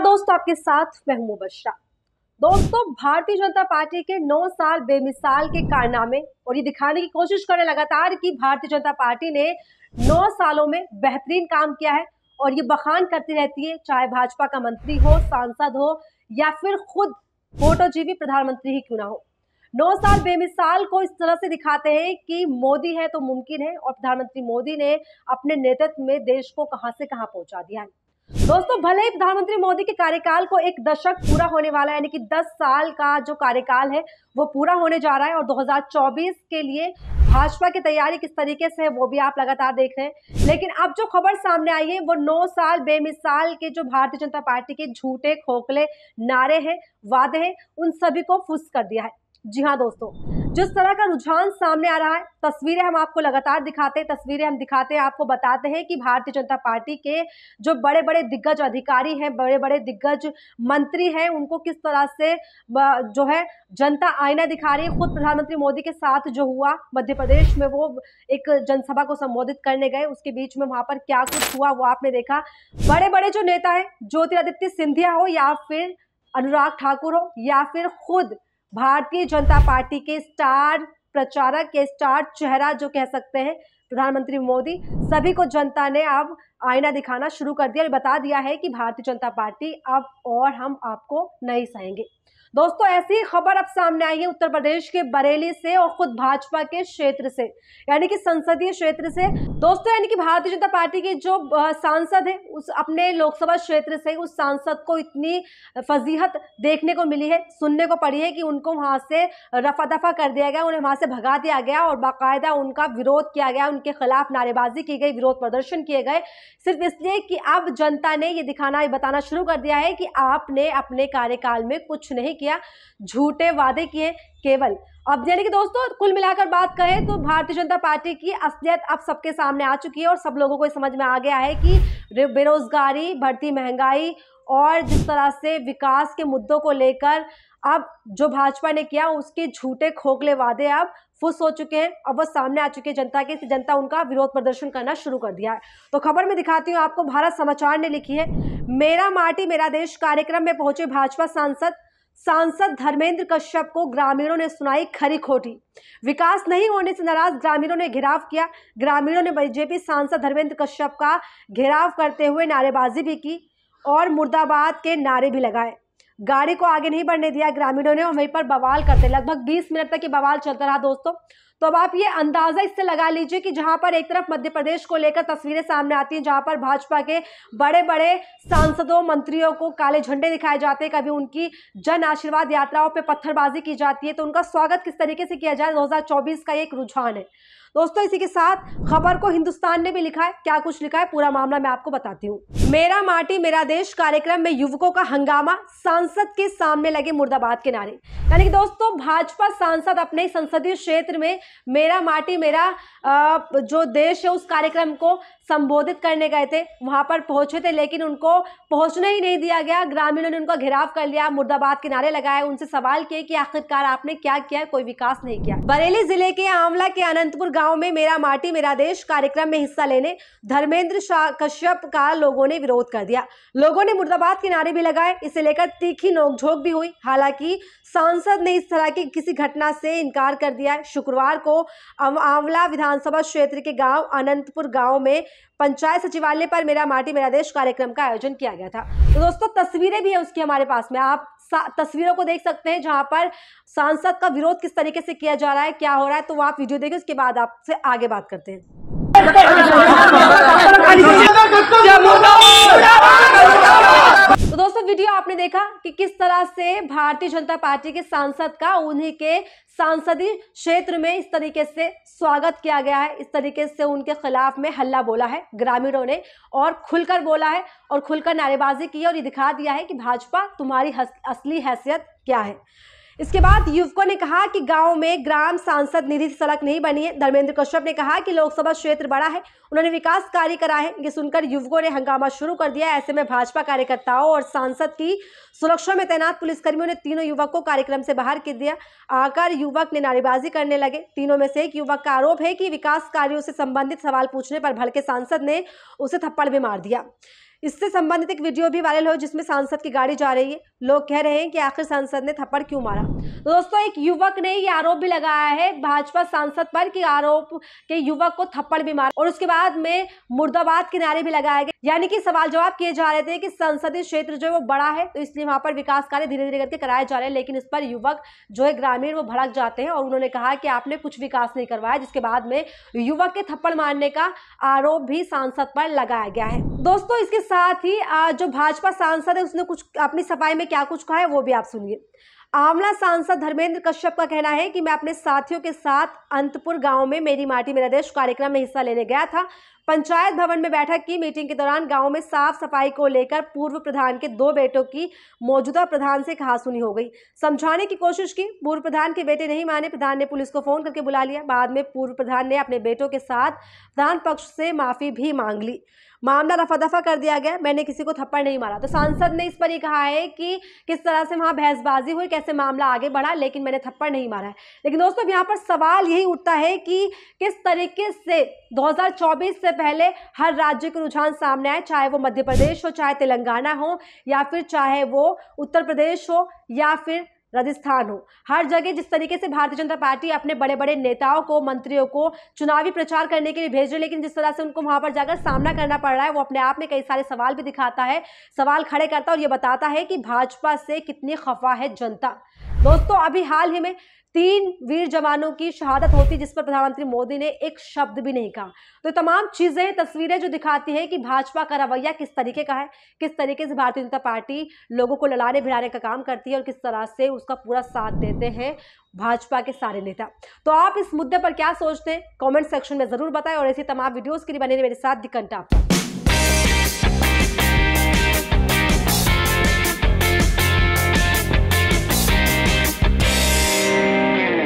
नमस्कार दोस्तों आपके साथ मैं हूं मुबशरा दोस्तों भारतीय जनता पार्टी के 9 साल बेमिसाल के कारनामे और ये दिखाने की कोशिश करें लगातार कि भारतीय जनता पार्टी ने 9 सालों में बेहतरीन काम किया है और ये बखान करती रहती है चाहे भाजपा का मंत्री हो सांसद हो या फिर खुद फोटोजीवी प्रधानमंत्री ही क्यों ना हो नौ साल बेमिसाल को इस तरह से दिखाते हैं कि मोदी है तो मुमकिन है और प्रधानमंत्री मोदी ने अपने नेतृत्व में देश को कहां से कहां पहुंचा दिया है दोस्तों भले ही प्रधानमंत्री मोदी के कार्यकाल को एक दशक पूरा होने वाला है यानी कि 10 साल का जो कार्यकाल है वो पूरा होने जा रहा है और 2024 के लिए भाजपा की तैयारी किस तरीके से है वो भी आप लगातार देख रहे हैं लेकिन अब जो खबर सामने आई है वो नौ साल बेमिसाल के जो भारतीय जनता पार्टी के झूठे खोखले नारे हैं वादे हैं उन सभी को फुस कर दिया है जी हाँ दोस्तों जिस तरह का रुझान सामने आ रहा है तस्वीरें हम आपको लगातार दिखाते हैं तस्वीरें हम दिखाते हैं आपको बताते हैं कि भारतीय जनता पार्टी के जो बड़े बड़े दिग्गज अधिकारी हैं बड़े बड़े दिग्गज मंत्री हैं उनको किस तरह से जो है जनता आईना दिखा रही है खुद प्रधानमंत्री मोदी के साथ जो हुआ मध्य प्रदेश में वो एक जनसभा को संबोधित करने गए उसके बीच में वहां पर क्या कुछ हुआ वो आपने देखा बड़े बड़े जो नेता है ज्योतिरादित्य सिंधिया हो या फिर अनुराग ठाकुर हो या फिर खुद भारतीय जनता पार्टी के स्टार प्रचारक के स्टार चेहरा जो कह सकते हैं प्रधानमंत्री मोदी सभी को जनता ने अब आईना दिखाना शुरू कर दिया और बता दिया है कि भारतीय जनता पार्टी अब और हम आपको नहीं सहेंगे दोस्तों ऐसी खबर अब सामने आई है उत्तर प्रदेश के बरेली से और खुद भाजपा के क्षेत्र से यानी कि संसदीय क्षेत्र से दोस्तों यानी कि भारतीय जनता पार्टी के जो सांसद है उस अपने लोकसभा क्षेत्र से उस सांसद को इतनी फजीहत देखने को मिली है सुनने को पड़ी है कि उनको वहाँ से रफा दफा कर दिया गया उन्हें वहाँ से भगा दिया गया और बाकायदा उनका विरोध किया गया उनके खिलाफ नारेबाजी की गई विरोध प्रदर्शन किए गए सिर्फ इसलिए कि अब जनता ने ये दिखाना बताना शुरू कर दिया है कि आपने अपने कार्यकाल में कुछ नहीं किया झूठे वादे किए केवल अब यानी कि दोस्तों कुल मिलाकर बात करें तो भारतीय जनता पार्टी की असलियत अब सबके सामने आ चुकी है और सब लोगों को समझ में आ गया है कि बेरोजगारी बढ़ती महंगाई और जिस तरह से विकास के मुद्दों को लेकर अब जो भाजपा ने किया उसके झूठे खोखले वादे अब फुस हो चुके हैं अब वो सामने आ चुके हैं जनता के जनता उनका विरोध प्रदर्शन करना शुरू कर दिया है तो खबर में दिखाती हूँ आपको भारत समाचार ने लिखी है मेरा माटी मेरा देश कार्यक्रम में पहुंचे भाजपा सांसद सांसद धर्मेंद्र कश्यप को ग्रामीणों ने सुनाई खरी खोटी विकास नहीं होने से नाराज ग्रामीणों ने घेराव किया ग्रामीणों ने बीजेपी सांसद धर्मेंद्र कश्यप का घेराव करते हुए नारेबाजी भी की और मुर्दाबाद के नारे भी लगाए गाड़ी को आगे नहीं बढ़ने दिया ग्रामीणों ने और वहीं पर बवाल करते लगभग 20 मिनट तक ये बवाल चलता रहा दोस्तों तो अब आप ये अंदाजा इससे लगा लीजिए कि जहां पर एक तरफ मध्य प्रदेश को लेकर तस्वीरें सामने आती हैं जहां पर भाजपा के बड़े बड़े सांसदों मंत्रियों को काले झंडे दिखाए जाते हैं कभी उनकी जन आशीर्वाद यात्राओं पर पत्थरबाजी की जाती है तो उनका स्वागत किस तरीके से किया जाए 2024 का एक रुझान है दोस्तों इसी के साथ खबर को हिंदुस्तान ने भी लिखा है क्या कुछ लिखा है पूरा मामला मैं आपको बताती हूँ मेरा माटी मेरा देश कार्यक्रम में युवकों का हंगामा सांसद संसद के सामने लगे मुर्दाबाद के नारे यानी कि दोस्तों भाजपा सांसद अपने संसदीय क्षेत्र में मेरा माटी मेरा जो देश है उस कार्यक्रम को संबोधित करने गए थे वहां पर पहुंचे थे लेकिन उनको पहुंचने ही नहीं दिया गया ग्रामीणों ने उनका घेराव कर लिया मुर्दाबाद के नारे लगाए उनसे सवाल किए कि आखिरकार आपने क्या किया कोई विकास नहीं किया बरेली जिले के आंवला के अनंतपुर गाँव में मेरा माटी मेरा देश कार्यक्रम में हिस्सा लेने धर्मेंद्र कश्यप का लोगों ने विरोध कर दिया लोगों ने मुर्दाबाद के नारे भी लगाए इसे लेकर तीखी नोकझोंक भी हुई हालांकि सांसद ने इस तरह की किसी घटना से इनकार कर दिया शुक्रवार को आंवला विधानसभा क्षेत्र के गांव अनंतपुर गांव में पंचायत सचिवालय पर मेरा माटी मेरा देश कार्यक्रम का आयोजन किया गया था तो दोस्तों तस्वीरें भी है उसकी हमारे पास में आप तस्वीरों को देख सकते हैं जहां पर सांसद का विरोध किस तरीके से किया जा रहा है क्या हो रहा है तो आप वीडियो देखें उसके बाद आपसे आगे बात करते हैं वीडियो आपने देखा कि किस तरह से भारतीय जनता पार्टी के सांसद का उन्हीं के सांसदीय क्षेत्र में इस तरीके से स्वागत किया गया है इस तरीके से उनके खिलाफ में हल्ला बोला है ग्रामीणों ने और खुलकर बोला है और खुलकर नारेबाजी की और ये दिखा दिया है कि भाजपा तुम्हारी असली हैसियत क्या है इसके बाद युवकों ने कहा कि गांव में ग्राम सांसद निधि सड़क नहीं बनी है धर्मेंद्र कश्यप ने कहा कि लोकसभा क्षेत्र बड़ा है उन्होंने विकास कार्य कराए हैं ये सुनकर युवकों ने हंगामा शुरू कर दिया ऐसे में भाजपा कार्यकर्ताओं और सांसद की सुरक्षा में तैनात पुलिसकर्मियों ने तीनों युवक को कार्यक्रम से बाहर कर दिया आकर युवक ने नारेबाजी करने लगे तीनों में से एक युवक का आरोप है कि विकास कार्यों से संबंधित सवाल पूछने पर भड़के सांसद ने उसे थप्पड़ भी मार दिया इससे संबंधित एक वीडियो भी वायरल हो जिसमें सांसद की गाड़ी जा रही है लोग कह रहे हैं कि आखिर सांसद ने थप्पड़ क्यों मारा दोस्तों एक युवक ने ये आरोप भी लगाया है भाजपा सांसद पर कि आरोप के युवक को थप्पड़ भी मारा और उसके बाद में मुर्दाबाद के नारे भी लगाए गए यानी कि सवाल जवाब किए जा रहे थे कि संसदीय क्षेत्र जो है वो बड़ा है तो इसलिए वहां पर विकास कार्य धीरे धीरे करके कराए जा रहे हैं लेकिन इस पर युवक जो है ग्रामीण वो भड़क जाते हैं और उन्होंने कहा कि आपने कुछ विकास नहीं करवाया जिसके बाद में युवक के थप्पड़ मारने का आरोप भी सांसद पर लगाया गया है दोस्तों इसके साथ ही जो भाजपा सांसद है उसने कुछ अपनी सफाई में क्या कुछ कहा है वो भी आप सुनिए आंवला सांसद धर्मेंद्र कश्यप का कहना है कि मैं अपने साथियों के साथ अंतपुर गांव में मेरी माटी मेरा देश कार्यक्रम में हिस्सा लेने गया था पंचायत भवन में बैठक की मीटिंग के दौरान गांव में साफ सफाई को लेकर पूर्व प्रधान के दो बेटों की मौजूदा प्रधान से सुनी हो गई समझाने की कोशिश की पूर्व प्रधान के बेटे नहीं माने प्रधान ने पुलिस को फोन करके बुला लिया बाद में पूर्व प्रधान ने अपने बेटों के साथ प्रधान पक्ष से माफी भी मांग ली मामला रफा दफा कर दिया गया मैंने किसी को थप्पड़ नहीं मारा तो सांसद ने इस पर ही कहा है कि किस तरह से वहाँ बहसबाजी हुई कैसे मामला आगे बढ़ा लेकिन मैंने थप्पड़ नहीं मारा है लेकिन दोस्तों यहाँ पर सवाल यही उठता है कि किस तरीके से 2024 से पहले हर राज्य के रुझान सामने आए चाहे वो मध्य प्रदेश हो चाहे तेलंगाना हो या फिर चाहे वो उत्तर प्रदेश हो या फिर राजस्थान हो हर जगह जिस तरीके से भारतीय जनता पार्टी अपने बड़े बड़े नेताओं को मंत्रियों को चुनावी प्रचार करने के लिए भेज रही लेकिन जिस तरह से उनको वहां पर जाकर सामना करना पड़ रहा है वो अपने आप में कई सारे सवाल भी दिखाता है सवाल खड़े करता है और ये बताता है कि भाजपा से कितनी खफा है जनता दोस्तों अभी हाल ही में तीन वीर जवानों की शहादत होती जिस पर प्रधानमंत्री मोदी ने एक शब्द भी नहीं कहा तो तमाम चीज़ें तस्वीरें जो दिखाती हैं कि भाजपा का रवैया किस तरीके का है किस तरीके से भारतीय जनता पार्टी लोगों को लड़ाने भिड़ाने का काम करती है और किस तरह से उसका पूरा साथ देते हैं भाजपा के सारे नेता तो आप इस मुद्दे पर क्या सोचते हैं कॉमेंट सेक्शन में ज़रूर बताएं और ऐसी तमाम वीडियोज़ के लिए बने मेरे साथ दिकंटा